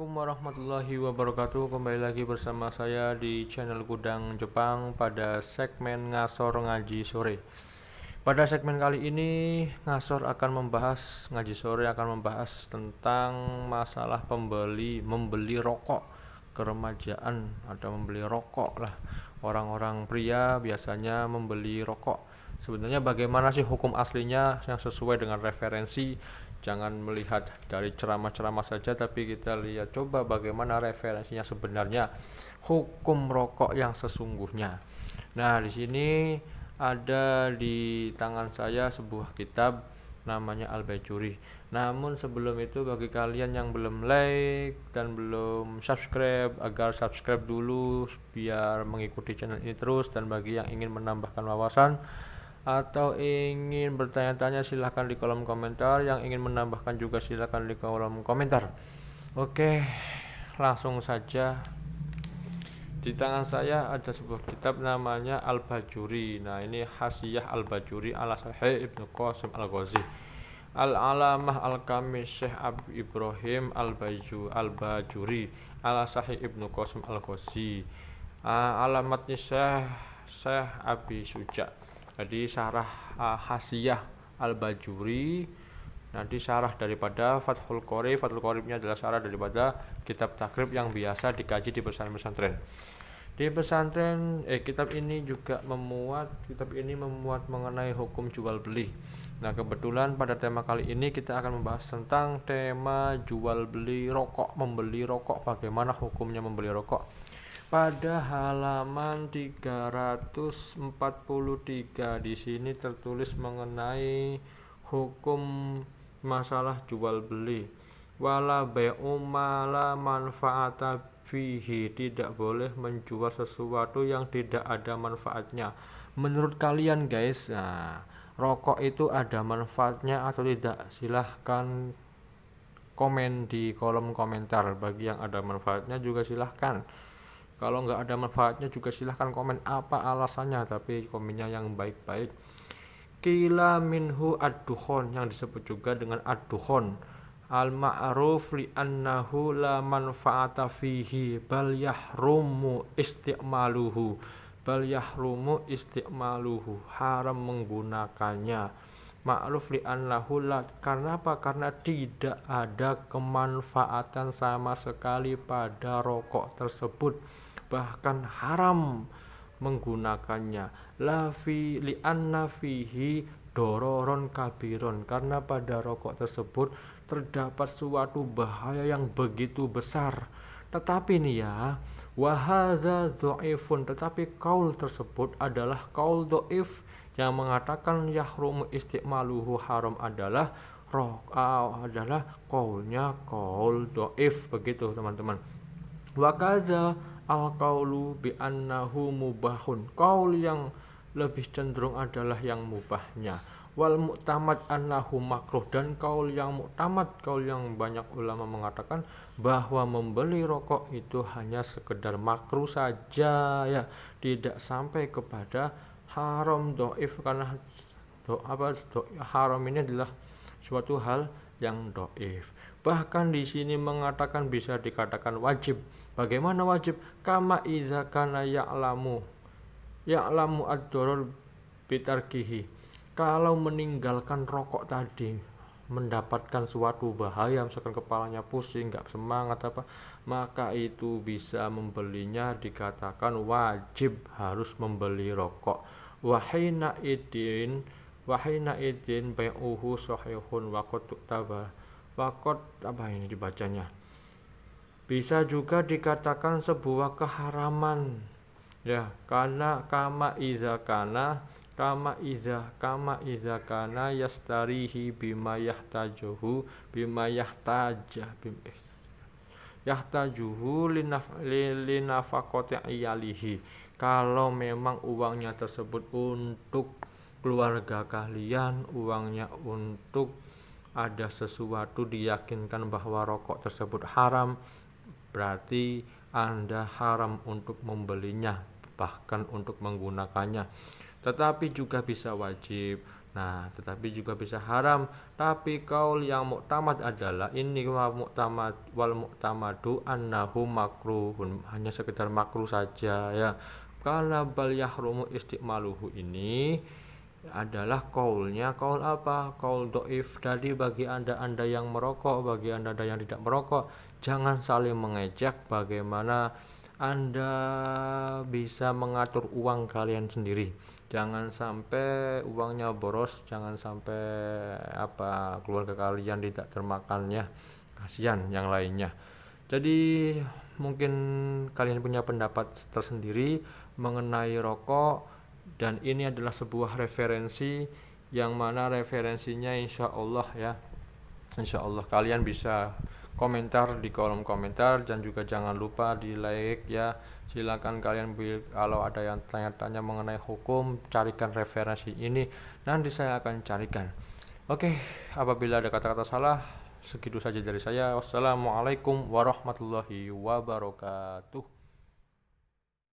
Assalamualaikum warahmatullahi wabarakatuh Kembali lagi bersama saya di channel Gudang Jepang Pada segmen Ngasor Ngaji Sore Pada segmen kali ini Ngasor akan membahas Ngaji Sore akan membahas tentang Masalah pembeli Membeli rokok Keremajaan atau membeli rokok lah Orang-orang pria biasanya membeli rokok Sebenarnya bagaimana sih hukum aslinya yang sesuai dengan referensi jangan melihat dari ceramah-ceramah saja tapi kita lihat coba bagaimana referensinya sebenarnya hukum rokok yang sesungguhnya nah di sini ada di tangan saya sebuah kitab namanya al bajuri namun sebelum itu bagi kalian yang belum like dan belum subscribe agar subscribe dulu biar mengikuti channel ini terus dan bagi yang ingin menambahkan wawasan atau ingin bertanya-tanya silahkan di kolom komentar yang ingin menambahkan juga silahkan di kolom komentar oke langsung saja di tangan saya ada sebuah kitab namanya Al-Bajuri nah ini Hasiyah Al-Bajuri ala Sahih Ibnu Qasim Al-Ghazi Al-Alamah al kamis Syekh Abu Ibrahim Al-Baju Al-Bajuri ala Sahih Ibnu Qasim Al-Ghazi ah, alamatnya Syekh Syekh Abi Suja jadi syarah uh, Hasiyah Al-Bajuri nanti syarah daripada Fathul Qorib Fathul Qoribnya adalah syarah daripada kitab takrib yang biasa dikaji di pesantren-pesantren di pesantren eh kitab ini juga memuat kitab ini memuat mengenai hukum jual beli nah kebetulan pada tema kali ini kita akan membahas tentang tema jual beli rokok membeli rokok bagaimana hukumnya membeli rokok pada halaman 343 di sini tertulis mengenai hukum masalah jual beli wala bai'u mala manfaata fihi tidak boleh menjual sesuatu yang tidak ada manfaatnya menurut kalian guys nah, rokok itu ada manfaatnya atau tidak silahkan komen di kolom komentar bagi yang ada manfaatnya juga silahkan kalau nggak ada manfaatnya juga silahkan komen apa alasannya tapi komennya yang baik-baik kila minhu adduhon yang disebut juga dengan adduhon al-ma'ruf li annahu la manfa'ata fihi bal yahrumu isti'maluhu bal yahrumu isti'maluhu haram menggunakannya ma'ruf li'annahu karena apa? karena tidak ada kemanfaatan sama sekali pada rokok tersebut bahkan haram menggunakannya La lafi li'anna fihi dororon kabiron karena pada rokok tersebut terdapat suatu bahaya yang begitu besar tetapi nih ya, wahaza do'ifun. Tetapi kaul tersebut adalah kaul do'if yang mengatakan yahrum istiqmaluhu haram adalah roh uh, adalah kaulnya kaul doif begitu teman-teman wakaza al kaulu bi annahu mubahun kaul yang lebih cenderung adalah yang mubahnya wal muktamad annahu makruh dan kaul yang muktamad kaul yang banyak ulama mengatakan bahwa membeli rokok itu hanya sekedar makruh saja ya tidak sampai kepada haram doif karena do, apa do, haram ini adalah suatu hal yang doif bahkan di sini mengatakan bisa dikatakan wajib bagaimana wajib kama idza kana ya'lamu ya'lamu ad dharar bitarkihi kalau meninggalkan rokok tadi mendapatkan suatu bahaya misalkan kepalanya pusing nggak semangat apa maka itu bisa membelinya dikatakan wajib harus membeli rokok wahina idin wahina idin uhu sahihun wakot tuktaba wakot apa ini dibacanya bisa juga dikatakan sebuah keharaman ya karena kama iza kana kama iza kama iza kana yastarihi bima yahtajuhu bima tajah bim yahtajuhu iyalihi kalau memang uangnya tersebut untuk keluarga kalian uangnya untuk ada sesuatu diyakinkan bahwa rokok tersebut haram berarti anda haram untuk membelinya bahkan untuk menggunakannya tetapi juga bisa wajib Nah, tetapi juga bisa haram. Tapi kaul yang muktamad adalah ini muktamad wal muktamadu annahu makruhun. Hanya sekedar makruh saja ya. Kala bal yahrumu istiqmaluhu ini adalah kaulnya kaul apa kaul doif tadi bagi anda anda yang merokok bagi anda anda yang tidak merokok jangan saling mengejek bagaimana anda bisa mengatur uang kalian sendiri. Jangan sampai uangnya boros, jangan sampai apa keluarga kalian tidak termakannya. Kasihan yang lainnya. Jadi mungkin kalian punya pendapat tersendiri mengenai rokok dan ini adalah sebuah referensi yang mana referensinya insya Allah ya Insya Allah kalian bisa komentar di kolom komentar dan juga jangan lupa di like ya silakan kalian kalau ada yang tanya-tanya mengenai hukum carikan referensi ini nanti saya akan carikan oke apabila ada kata-kata salah segitu saja dari saya wassalamualaikum warahmatullahi wabarakatuh